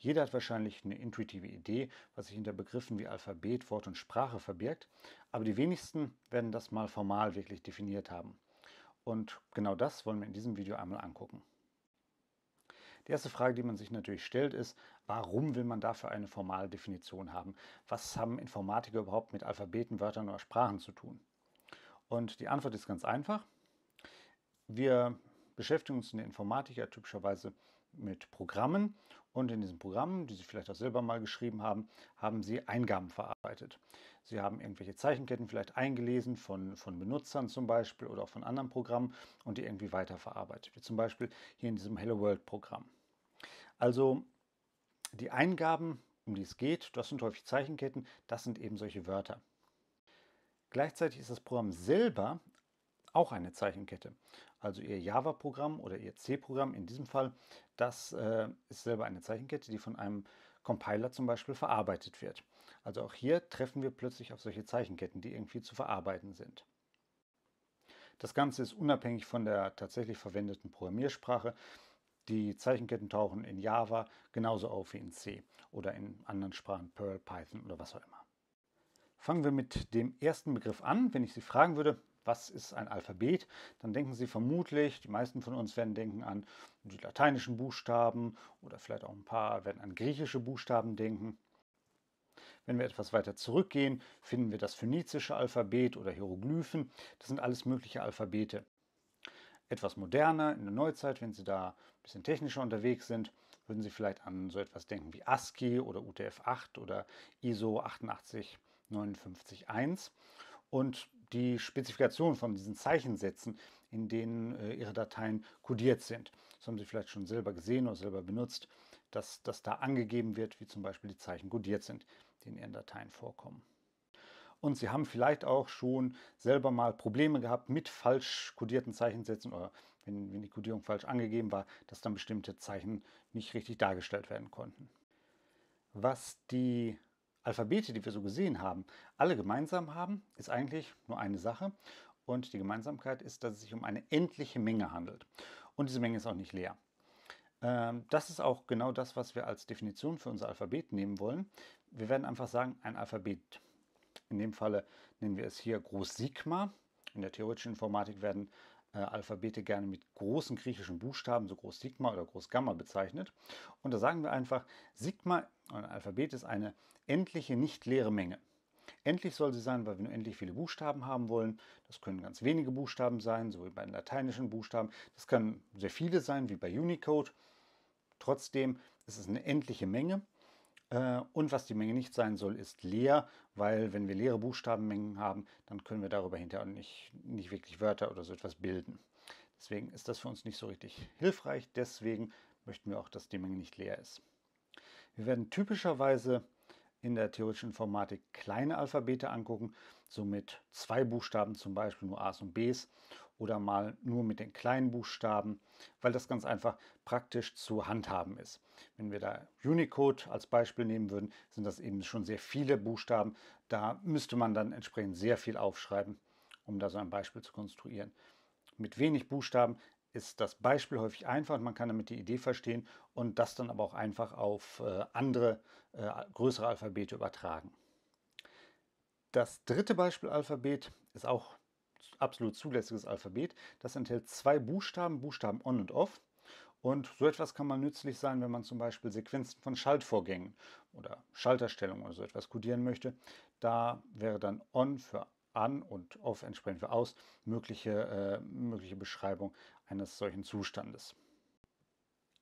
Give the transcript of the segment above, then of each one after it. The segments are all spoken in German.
Jeder hat wahrscheinlich eine intuitive Idee, was sich hinter Begriffen wie Alphabet, Wort und Sprache verbirgt, aber die wenigsten werden das mal formal wirklich definiert haben. Und genau das wollen wir in diesem Video einmal angucken. Die erste Frage, die man sich natürlich stellt, ist, warum will man dafür eine formale Definition haben? Was haben Informatiker überhaupt mit Alphabeten, Wörtern oder Sprachen zu tun? Und die Antwort ist ganz einfach. Wir beschäftigen uns in der Informatik ja typischerweise mit Programmen und in diesen Programmen, die Sie vielleicht auch selber mal geschrieben haben, haben Sie Eingaben verarbeitet. Sie haben irgendwelche Zeichenketten vielleicht eingelesen von, von Benutzern zum Beispiel oder auch von anderen Programmen und die irgendwie weiterverarbeitet, wie zum Beispiel hier in diesem Hello World Programm. Also die Eingaben, um die es geht, das sind häufig Zeichenketten, das sind eben solche Wörter. Gleichzeitig ist das Programm selber auch eine Zeichenkette also Ihr Java-Programm oder Ihr C-Programm in diesem Fall, das äh, ist selber eine Zeichenkette, die von einem Compiler zum Beispiel verarbeitet wird. Also auch hier treffen wir plötzlich auf solche Zeichenketten, die irgendwie zu verarbeiten sind. Das Ganze ist unabhängig von der tatsächlich verwendeten Programmiersprache. Die Zeichenketten tauchen in Java genauso auf wie in C oder in anderen Sprachen, Perl, Python oder was auch immer. Fangen wir mit dem ersten Begriff an. Wenn ich Sie fragen würde, was ist ein Alphabet, dann denken Sie vermutlich, die meisten von uns werden denken an die lateinischen Buchstaben oder vielleicht auch ein paar werden an griechische Buchstaben denken. Wenn wir etwas weiter zurückgehen, finden wir das phönizische Alphabet oder Hieroglyphen. Das sind alles mögliche Alphabete. Etwas moderner, in der Neuzeit, wenn Sie da ein bisschen technischer unterwegs sind, würden Sie vielleicht an so etwas denken wie ASCII oder UTF-8 oder ISO 88 59.1. Und die Spezifikation von diesen Zeichensätzen, in denen äh, Ihre Dateien codiert sind. Das haben Sie vielleicht schon selber gesehen oder selber benutzt, dass, dass da angegeben wird, wie zum Beispiel die Zeichen codiert sind, die in Ihren Dateien vorkommen. Und Sie haben vielleicht auch schon selber mal Probleme gehabt mit falsch kodierten Zeichensätzen oder wenn, wenn die Kodierung falsch angegeben war, dass dann bestimmte Zeichen nicht richtig dargestellt werden konnten. Was die Alphabete, die wir so gesehen haben, alle gemeinsam haben, ist eigentlich nur eine Sache. Und die Gemeinsamkeit ist, dass es sich um eine endliche Menge handelt. Und diese Menge ist auch nicht leer. Ähm, das ist auch genau das, was wir als Definition für unser Alphabet nehmen wollen. Wir werden einfach sagen, ein Alphabet. In dem Falle nennen wir es hier Groß Sigma. In der theoretischen Informatik werden äh, Alphabete gerne mit großen griechischen Buchstaben, so groß Sigma oder groß Gamma bezeichnet. Und da sagen wir einfach, Sigma, ein Alphabet ist eine endliche, nicht leere Menge. Endlich soll sie sein, weil wir nur endlich viele Buchstaben haben wollen. Das können ganz wenige Buchstaben sein, so wie bei den lateinischen Buchstaben. Das können sehr viele sein, wie bei Unicode. Trotzdem ist es eine endliche Menge äh, und was die Menge nicht sein soll, ist leer, weil wenn wir leere Buchstabenmengen haben, dann können wir darüber hinterher nicht, nicht wirklich Wörter oder so etwas bilden. Deswegen ist das für uns nicht so richtig hilfreich. Deswegen möchten wir auch, dass die Menge nicht leer ist. Wir werden typischerweise in der theoretischen Informatik kleine Alphabete angucken, so mit zwei Buchstaben zum Beispiel nur A's und B's oder mal nur mit den kleinen Buchstaben, weil das ganz einfach praktisch zu handhaben ist. Wenn wir da Unicode als Beispiel nehmen würden, sind das eben schon sehr viele Buchstaben. Da müsste man dann entsprechend sehr viel aufschreiben, um da so ein Beispiel zu konstruieren. Mit wenig Buchstaben ist das Beispiel häufig einfach und man kann damit die Idee verstehen und das dann aber auch einfach auf äh, andere äh, größere Alphabete übertragen. Das dritte Beispielalphabet ist auch absolut zulässiges Alphabet. Das enthält zwei Buchstaben, Buchstaben on und off. Und so etwas kann mal nützlich sein, wenn man zum Beispiel Sequenzen von Schaltvorgängen oder Schalterstellungen oder so etwas kodieren möchte. Da wäre dann on für an und off entsprechend für aus mögliche, äh, mögliche Beschreibung eines solchen Zustandes.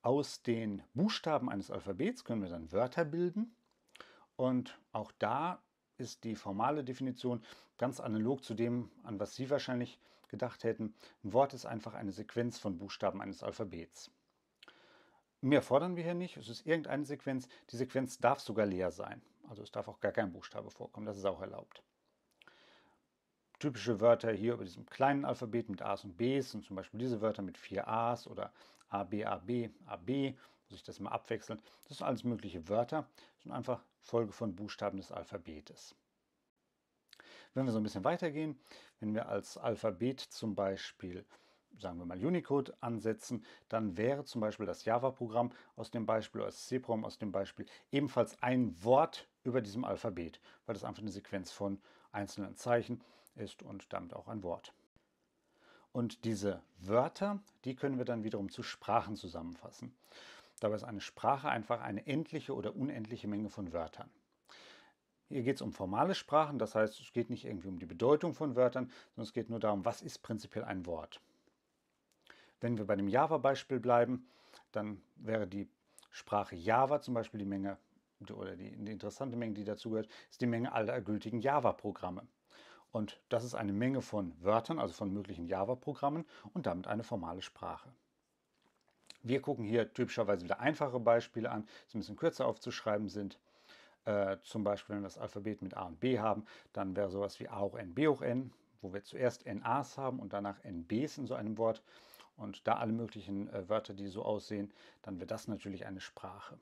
Aus den Buchstaben eines Alphabets können wir dann Wörter bilden. Und auch da ist die formale Definition ganz analog zu dem, an was Sie wahrscheinlich gedacht hätten. Ein Wort ist einfach eine Sequenz von Buchstaben eines Alphabets. Mehr fordern wir hier nicht, es ist irgendeine Sequenz. Die Sequenz darf sogar leer sein. Also es darf auch gar kein Buchstabe vorkommen, das ist auch erlaubt. Typische Wörter hier über diesem kleinen Alphabet mit A's und B's sind zum Beispiel diese Wörter mit vier A's oder A, B, A, B, A, B sich das mal abwechseln. Das sind alles mögliche Wörter, das sind einfach Folge von Buchstaben des Alphabetes. Wenn wir so ein bisschen weitergehen, wenn wir als Alphabet zum Beispiel, sagen wir mal, Unicode ansetzen, dann wäre zum Beispiel das Java-Programm aus dem Beispiel, oder das C-Programm aus dem Beispiel, ebenfalls ein Wort über diesem Alphabet, weil das einfach eine Sequenz von einzelnen Zeichen ist und damit auch ein Wort. Und diese Wörter, die können wir dann wiederum zu Sprachen zusammenfassen. Dabei ist eine Sprache einfach eine endliche oder unendliche Menge von Wörtern. Hier geht es um formale Sprachen, das heißt, es geht nicht irgendwie um die Bedeutung von Wörtern, sondern es geht nur darum, was ist prinzipiell ein Wort. Wenn wir bei dem Java-Beispiel bleiben, dann wäre die Sprache Java zum Beispiel die Menge oder die, die interessante Menge, die dazugehört, ist die Menge aller gültigen Java-Programme. Und das ist eine Menge von Wörtern, also von möglichen Java-Programmen und damit eine formale Sprache. Wir gucken hier typischerweise wieder einfache Beispiele an, die ein bisschen kürzer aufzuschreiben sind. Äh, zum Beispiel, wenn wir das Alphabet mit A und B haben, dann wäre sowas wie A hoch N, B hoch N, wo wir zuerst NAs haben und danach NBs in so einem Wort und da alle möglichen äh, Wörter, die so aussehen, dann wäre das natürlich eine Sprache.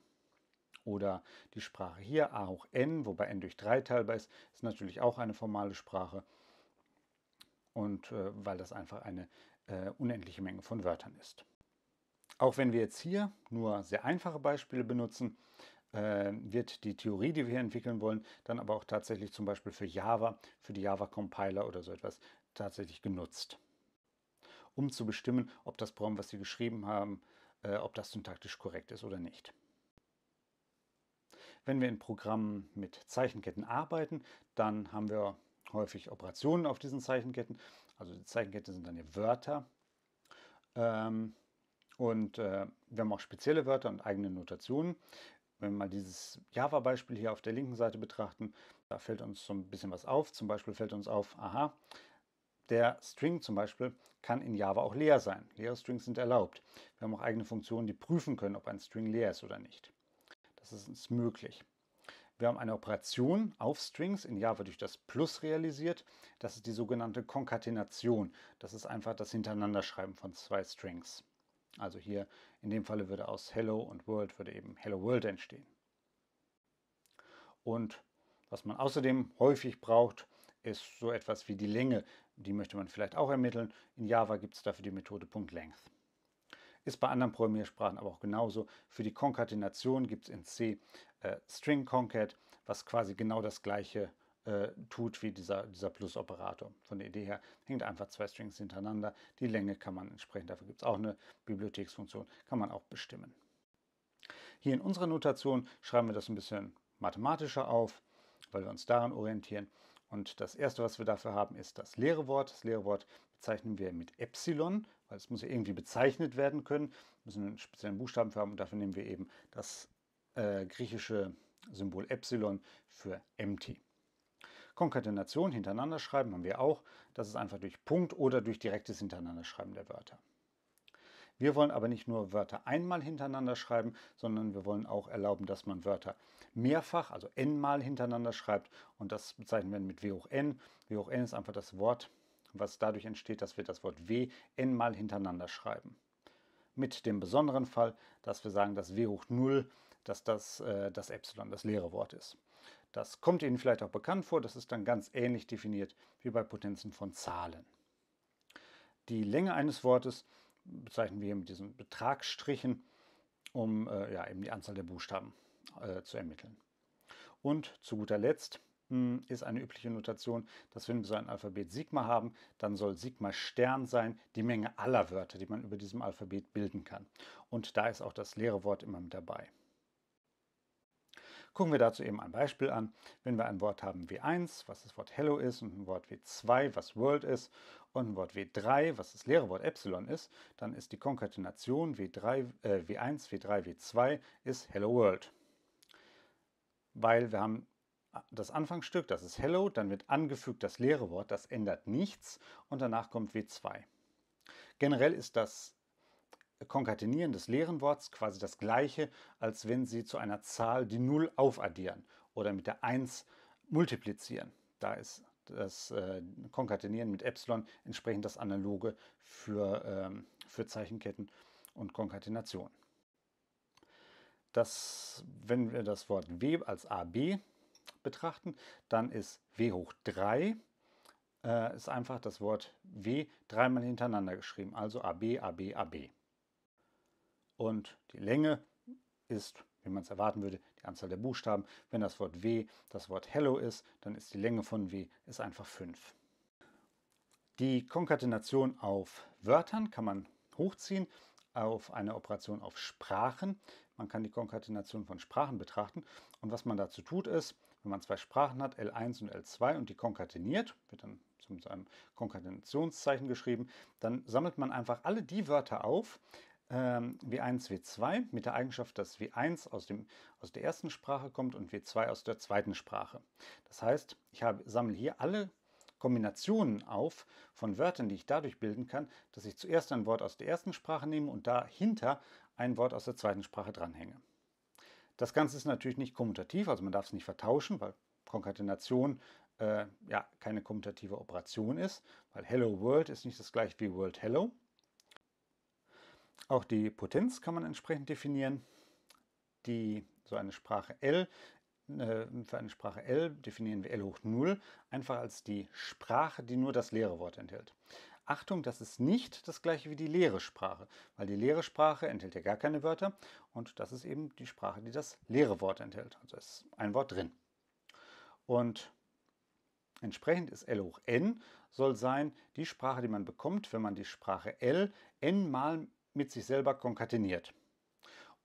Oder die Sprache hier, A hoch N, wobei N durch 3 teilbar ist, ist natürlich auch eine formale Sprache. Und äh, weil das einfach eine äh, unendliche Menge von Wörtern ist. Auch wenn wir jetzt hier nur sehr einfache Beispiele benutzen, äh, wird die Theorie, die wir hier entwickeln wollen, dann aber auch tatsächlich zum Beispiel für Java, für die Java-Compiler oder so etwas tatsächlich genutzt, um zu bestimmen, ob das Programm, was Sie geschrieben haben, äh, ob das syntaktisch korrekt ist oder nicht. Wenn wir in Programmen mit Zeichenketten arbeiten, dann haben wir häufig Operationen auf diesen Zeichenketten. Also die Zeichenketten sind dann ja Wörter. Ähm, und äh, wir haben auch spezielle Wörter und eigene Notationen. Wenn wir mal dieses Java-Beispiel hier auf der linken Seite betrachten, da fällt uns so ein bisschen was auf. Zum Beispiel fällt uns auf, aha, der String zum Beispiel kann in Java auch leer sein. Leere Strings sind erlaubt. Wir haben auch eigene Funktionen, die prüfen können, ob ein String leer ist oder nicht. Das ist uns möglich. Wir haben eine Operation auf Strings in Java durch das Plus realisiert. Das ist die sogenannte Konkatenation. Das ist einfach das Hintereinanderschreiben von zwei Strings. Also hier in dem Falle würde aus Hello und World würde eben Hello World entstehen. Und was man außerdem häufig braucht, ist so etwas wie die Länge. Die möchte man vielleicht auch ermitteln. In Java gibt es dafür die Methode .length. Ist bei anderen Programmiersprachen aber auch genauso. Für die Konkatenation gibt es in C äh, String Concat, was quasi genau das gleiche ist äh, tut wie dieser, dieser Plus-Operator. Von der Idee her hängt einfach zwei Strings hintereinander. Die Länge kann man entsprechend, dafür gibt es auch eine Bibliotheksfunktion, kann man auch bestimmen. Hier in unserer Notation schreiben wir das ein bisschen mathematischer auf, weil wir uns daran orientieren. Und das erste, was wir dafür haben, ist das leere Wort. Das leere Wort bezeichnen wir mit Epsilon, weil es muss ja irgendwie bezeichnet werden können. Wir müssen einen speziellen Buchstaben für haben und dafür nehmen wir eben das äh, griechische Symbol Epsilon für empty. Konkatenation hintereinander schreiben haben wir auch. Das ist einfach durch Punkt oder durch direktes hintereinander schreiben der Wörter. Wir wollen aber nicht nur Wörter einmal hintereinander schreiben, sondern wir wollen auch erlauben, dass man Wörter mehrfach, also n-mal hintereinander schreibt. Und das bezeichnen wir mit w hoch n. w hoch n ist einfach das Wort, was dadurch entsteht, dass wir das Wort w n-mal hintereinander schreiben. Mit dem besonderen Fall, dass wir sagen, dass w hoch 0, dass das äh, das Epsilon, das leere Wort ist. Das kommt Ihnen vielleicht auch bekannt vor, das ist dann ganz ähnlich definiert wie bei Potenzen von Zahlen. Die Länge eines Wortes bezeichnen wir mit diesen Betragsstrichen, um äh, ja, eben die Anzahl der Buchstaben äh, zu ermitteln. Und zu guter Letzt mh, hm, ist eine übliche Notation, dass wenn wir so ein Alphabet Sigma haben, dann soll Sigma Stern sein, die Menge aller Wörter, die man über diesem Alphabet bilden kann. Und da ist auch das leere Wort immer mit dabei. Gucken wir dazu eben ein Beispiel an. Wenn wir ein Wort haben w 1, was das Wort Hello ist, und ein Wort w 2, was World ist, und ein Wort w 3, was das leere Wort Epsilon ist, dann ist die Konkatenation W3, äh, W1, W3, W2 ist Hello World. Weil wir haben das Anfangsstück, das ist Hello, dann wird angefügt das leere Wort, das ändert nichts und danach kommt W2. Generell ist das Konkatenieren des leeren Worts quasi das gleiche, als wenn Sie zu einer Zahl die 0 aufaddieren oder mit der 1 multiplizieren. Da ist das äh, Konkatenieren mit Epsilon entsprechend das Analoge für, ähm, für Zeichenketten und Konkatenation. Das, wenn wir das Wort W als AB betrachten, dann ist W hoch 3 äh, ist einfach das Wort W dreimal hintereinander geschrieben, also AB, AB, AB und die Länge ist, wie man es erwarten würde, die Anzahl der Buchstaben. Wenn das Wort W das Wort Hello ist, dann ist die Länge von W ist einfach 5. Die Konkatenation auf Wörtern kann man hochziehen auf eine Operation auf Sprachen. Man kann die Konkatenation von Sprachen betrachten. Und was man dazu tut, ist, wenn man zwei Sprachen hat, L1 und L2, und die konkateniert, wird dann zu einem Konkatenationszeichen geschrieben, dann sammelt man einfach alle die Wörter auf, ähm, W1, W2 mit der Eigenschaft, dass W1 aus, dem, aus der ersten Sprache kommt und W2 aus der zweiten Sprache. Das heißt, ich habe, sammle hier alle Kombinationen auf von Wörtern, die ich dadurch bilden kann, dass ich zuerst ein Wort aus der ersten Sprache nehme und dahinter ein Wort aus der zweiten Sprache dranhänge. Das Ganze ist natürlich nicht kommutativ, also man darf es nicht vertauschen, weil Konkatenation äh, ja keine kommutative Operation ist, weil Hello World ist nicht das gleiche wie World Hello. Auch die Potenz kann man entsprechend definieren. Die, so eine Sprache L, äh, für eine Sprache L definieren wir L hoch 0 einfach als die Sprache, die nur das leere Wort enthält. Achtung, das ist nicht das gleiche wie die leere Sprache, weil die leere Sprache enthält ja gar keine Wörter und das ist eben die Sprache, die das leere Wort enthält. Also ist ein Wort drin. Und entsprechend ist L hoch n soll sein die Sprache, die man bekommt, wenn man die Sprache L n mal mit sich selber konkateniert.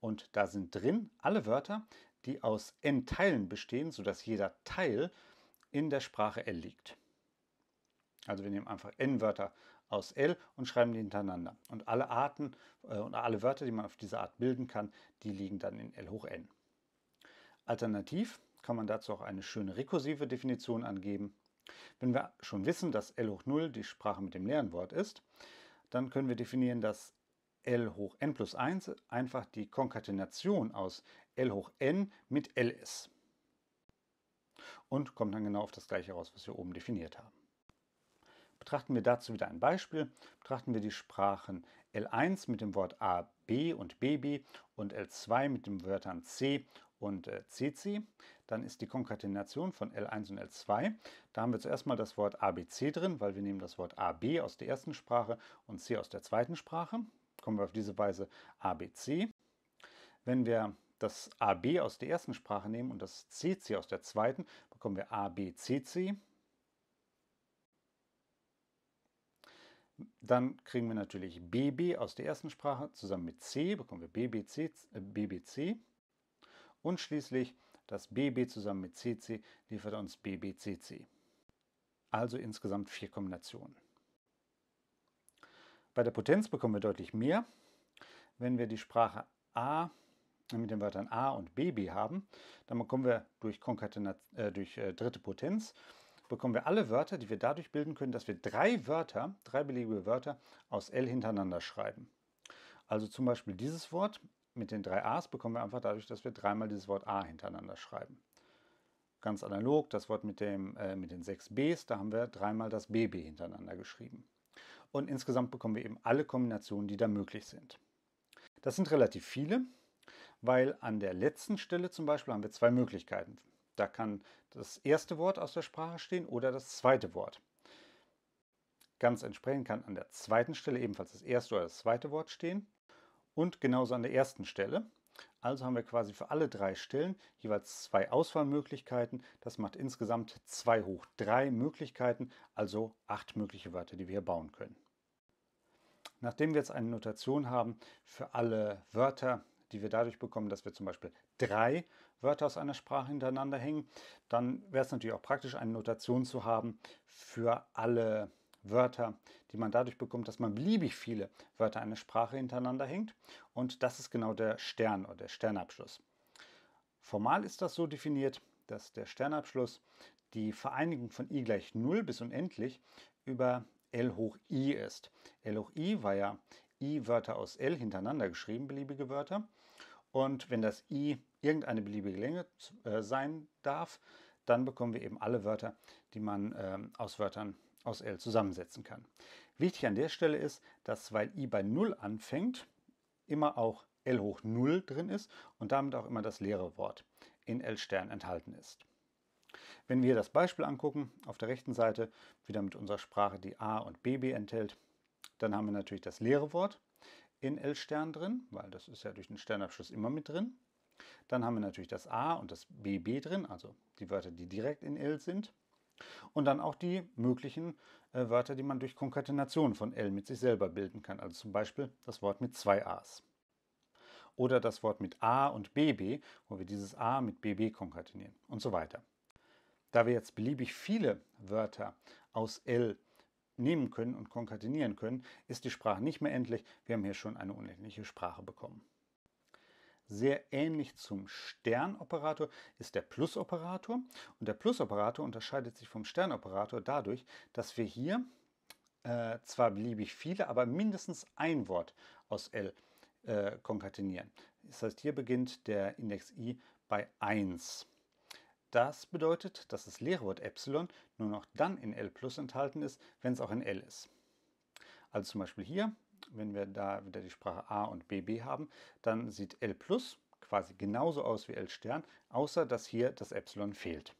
Und da sind drin alle Wörter, die aus n Teilen bestehen, sodass jeder Teil in der Sprache L liegt. Also wir nehmen einfach n Wörter aus L und schreiben die hintereinander. Und alle Arten äh, und alle Wörter, die man auf diese Art bilden kann, die liegen dann in L hoch n. Alternativ kann man dazu auch eine schöne rekursive Definition angeben. Wenn wir schon wissen, dass L hoch 0 die Sprache mit dem leeren Wort ist, dann können wir definieren, dass L hoch n plus 1 einfach die Konkatenation aus L hoch n mit L ist. Und kommt dann genau auf das gleiche raus, was wir oben definiert haben. Betrachten wir dazu wieder ein Beispiel. Betrachten wir die Sprachen L1 mit dem Wort AB und BB und L2 mit den Wörtern C und CC. Äh, dann ist die Konkatenation von L1 und L2. Da haben wir zuerst mal das Wort ABC drin, weil wir nehmen das Wort AB aus der ersten Sprache und C aus der zweiten Sprache kommen wir auf diese Weise ABC. Wenn wir das AB aus der ersten Sprache nehmen und das CC aus der zweiten, bekommen wir ABCC. Dann kriegen wir natürlich BB aus der ersten Sprache zusammen mit C, bekommen wir BBC, BBC. Und schließlich das BB zusammen mit CC liefert uns BBCC. Also insgesamt vier Kombinationen. Bei der Potenz bekommen wir deutlich mehr, wenn wir die Sprache A mit den Wörtern A und BB haben. Dann bekommen wir durch, äh, durch äh, dritte Potenz bekommen wir alle Wörter, die wir dadurch bilden können, dass wir drei Wörter, drei beliebige Wörter aus L hintereinander schreiben. Also zum Beispiel dieses Wort mit den drei A's bekommen wir einfach dadurch, dass wir dreimal dieses Wort A hintereinander schreiben. Ganz analog das Wort mit, dem, äh, mit den sechs B's, da haben wir dreimal das BB hintereinander geschrieben und insgesamt bekommen wir eben alle Kombinationen, die da möglich sind. Das sind relativ viele, weil an der letzten Stelle zum Beispiel haben wir zwei Möglichkeiten. Da kann das erste Wort aus der Sprache stehen oder das zweite Wort. Ganz entsprechend kann an der zweiten Stelle ebenfalls das erste oder das zweite Wort stehen und genauso an der ersten Stelle. Also haben wir quasi für alle drei Stellen jeweils zwei Auswahlmöglichkeiten. Das macht insgesamt 2 hoch 3 Möglichkeiten, also acht mögliche Wörter, die wir hier bauen können. Nachdem wir jetzt eine Notation haben für alle Wörter, die wir dadurch bekommen, dass wir zum Beispiel drei Wörter aus einer Sprache hintereinander hängen, dann wäre es natürlich auch praktisch, eine Notation zu haben für alle Wörter. Wörter, die man dadurch bekommt, dass man beliebig viele Wörter einer Sprache hintereinander hängt. Und das ist genau der Stern oder der Sternabschluss. Formal ist das so definiert, dass der Sternabschluss die Vereinigung von i gleich 0 bis unendlich über L hoch i ist. L hoch i war ja i-Wörter aus L hintereinander geschrieben, beliebige Wörter. Und wenn das i irgendeine beliebige Länge äh, sein darf, dann bekommen wir eben alle Wörter, die man äh, aus Wörtern aus L zusammensetzen kann. Wichtig an der Stelle ist, dass weil i bei 0 anfängt, immer auch L hoch 0 drin ist und damit auch immer das leere Wort in L Stern enthalten ist. Wenn wir das Beispiel angucken, auf der rechten Seite wieder mit unserer Sprache, die A und BB enthält, dann haben wir natürlich das leere Wort in L Stern drin, weil das ist ja durch den Sternabschluss immer mit drin. Dann haben wir natürlich das A und das BB drin, also die Wörter, die direkt in L sind. Und dann auch die möglichen äh, Wörter, die man durch Konkatenation von L mit sich selber bilden kann. Also zum Beispiel das Wort mit zwei A's. Oder das Wort mit A und BB, wo wir dieses A mit BB konkatenieren und so weiter. Da wir jetzt beliebig viele Wörter aus L nehmen können und konkatenieren können, ist die Sprache nicht mehr endlich. Wir haben hier schon eine unendliche Sprache bekommen sehr ähnlich zum Sternoperator ist der Plusoperator. Und der Plusoperator unterscheidet sich vom Sternoperator dadurch, dass wir hier äh, zwar beliebig viele, aber mindestens ein Wort aus L äh, konkatenieren. Das heißt, hier beginnt der Index i bei 1. Das bedeutet, dass das leere Wort Epsilon nur noch dann in L plus enthalten ist, wenn es auch in L ist. Also zum Beispiel hier wenn wir da wieder die Sprache A und BB haben, dann sieht L plus quasi genauso aus wie L Stern, außer dass hier das Epsilon fehlt.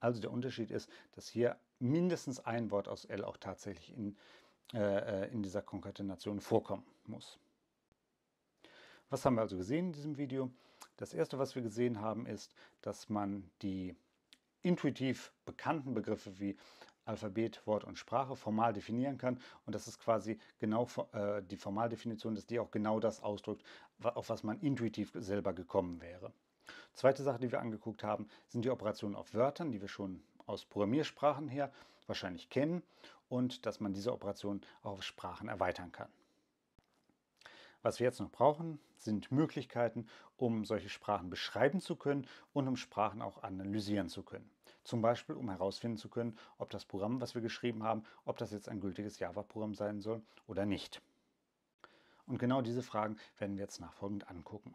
Also der Unterschied ist, dass hier mindestens ein Wort aus L auch tatsächlich in, äh, äh, in dieser Konkatenation vorkommen muss. Was haben wir also gesehen in diesem Video? Das erste, was wir gesehen haben, ist, dass man die intuitiv bekannten Begriffe wie Alphabet, Wort und Sprache formal definieren kann. Und das ist quasi genau äh, die Formaldefinition, dass die auch genau das ausdrückt, auf was man intuitiv selber gekommen wäre. Zweite Sache, die wir angeguckt haben, sind die Operationen auf Wörtern, die wir schon aus Programmiersprachen her wahrscheinlich kennen und dass man diese Operationen auch auf Sprachen erweitern kann. Was wir jetzt noch brauchen, sind Möglichkeiten, um solche Sprachen beschreiben zu können und um Sprachen auch analysieren zu können. Zum Beispiel, um herausfinden zu können, ob das Programm, was wir geschrieben haben, ob das jetzt ein gültiges Java-Programm sein soll oder nicht. Und genau diese Fragen werden wir jetzt nachfolgend angucken.